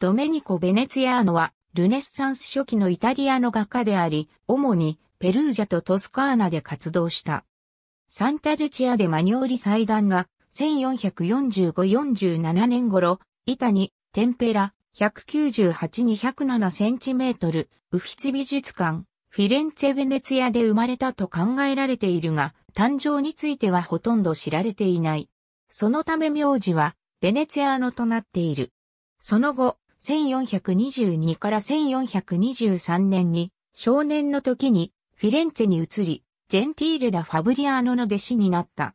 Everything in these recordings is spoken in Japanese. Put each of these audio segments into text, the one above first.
ドメニコ・ベネツィアーノは、ルネッサンス初期のイタリアの画家であり、主にペルージャとトスカーナで活動した。サンタルチアでマニオーリ祭壇が、1445-47年頃、板に、テンペラ、198-207センチメートル、ウフィツ美術館、フィレンツェ・ベネツィアで生まれたと考えられているが、誕生についてはほとんど知られていない。そのため名字は、ベネツィアーノとなっている。その後、1422から1423年に少年の時にフィレンツェに移り、ジェンティール・ダ・ファブリアーノの弟子になった。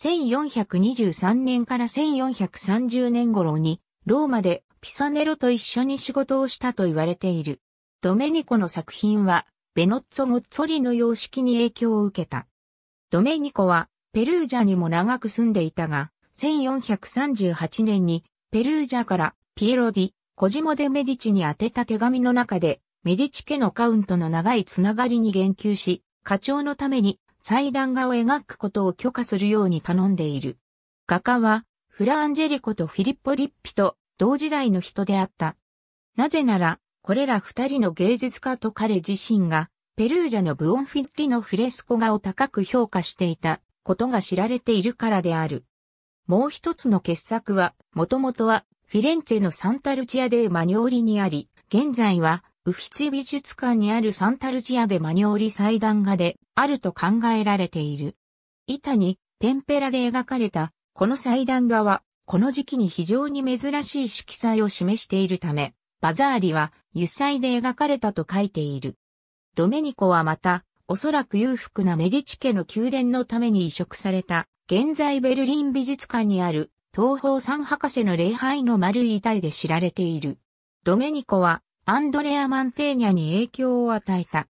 1423年から1430年頃にローマでピサネロと一緒に仕事をしたと言われている。ドメニコの作品はベノッツォ・モッツォリの様式に影響を受けた。ドメニコはペルージャにも長く住んでいたが、1438年にペルージャからピエロ・ディ、コジモ・デ・メディチに宛てた手紙の中で、メディチ家のカウントの長いつながりに言及し、課長のために祭壇画を描くことを許可するように頼んでいる。画家は、フラ・アンジェリコとフィリッポ・リッピと同時代の人であった。なぜなら、これら二人の芸術家と彼自身が、ペルージャのブオンフィッリのフレスコ画を高く評価していたことが知られているからである。もう一つの傑作は、もともとはフィレンツェのサンタルチアでマニョーリにあり、現在はウフィツィ美術館にあるサンタルチアでマニョーリ祭壇画であると考えられている。板にテンペラで描かれたこの祭壇画はこの時期に非常に珍しい色彩を示しているため、バザーリは油彩で描かれたと書いている。ドメニコはまた、おそらく裕福なメディチ家の宮殿のために移植された、現在ベルリン美術館にある東方三博士の礼拝の丸い遺体で知られている。ドメニコはアンドレア・マンテーニャに影響を与えた。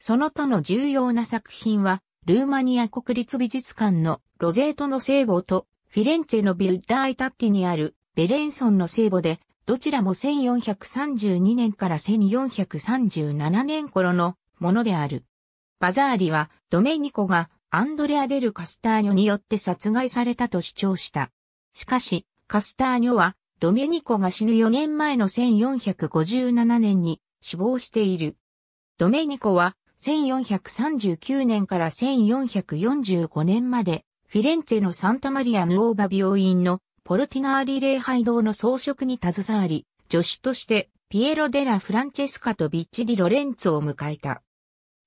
その他の重要な作品は、ルーマニア国立美術館のロゼートの聖母とフィレンツェのビルダーイタッティにあるベレンソンの聖母で、どちらも1432年から1437年頃のものである。バザーリはドメニコがアンドレア・デル・カスターニョによって殺害されたと主張した。しかし、カスターニョは、ドメニコが死ぬ4年前の1457年に死亡している。ドメニコは、1439年から1445年まで、フィレンツェのサンタマリア・ヌオーバ病院のポルティナーリ礼拝堂の装飾に携わり、助手としてピエロ・デラ・フランチェスカとビッチ・ディ・ロレンツを迎えた。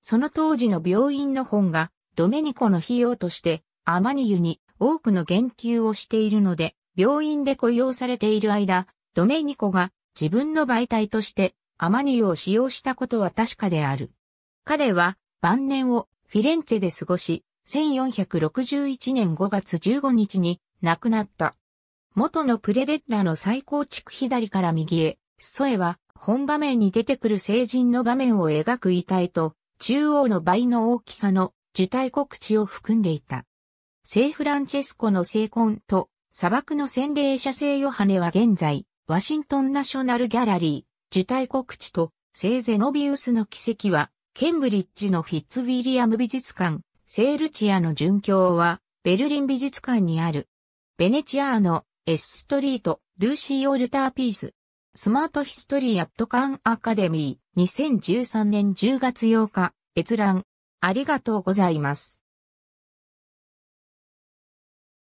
その当時の病院の本がドメニコの費用としてアマニユに多くの言及をしているので、病院で雇用されている間、ドメニコが自分の媒体としてアマニーを使用したことは確かである。彼は晩年をフィレンツェで過ごし、1461年5月15日に亡くなった。元のプレデッラの再構築左から右へ、ソエは本場面に出てくる成人の場面を描く遺体と、中央の倍の大きさの受体告知を含んでいた。聖フランチェスコの聖婚と、砂漠の洗礼者聖ヨハネは現在、ワシントンナショナルギャラリー、受胎告知と、聖ゼノビウスの奇跡は、ケンブリッジのフィッツウィリアム美術館、聖ルチアの殉教は、ベルリン美術館にある。ベネチアーノ、エスストリート、ルーシー・オルターピース。スマートヒストリアットカンアカデミー、2013年10月8日、閲覧。ありがとうございます。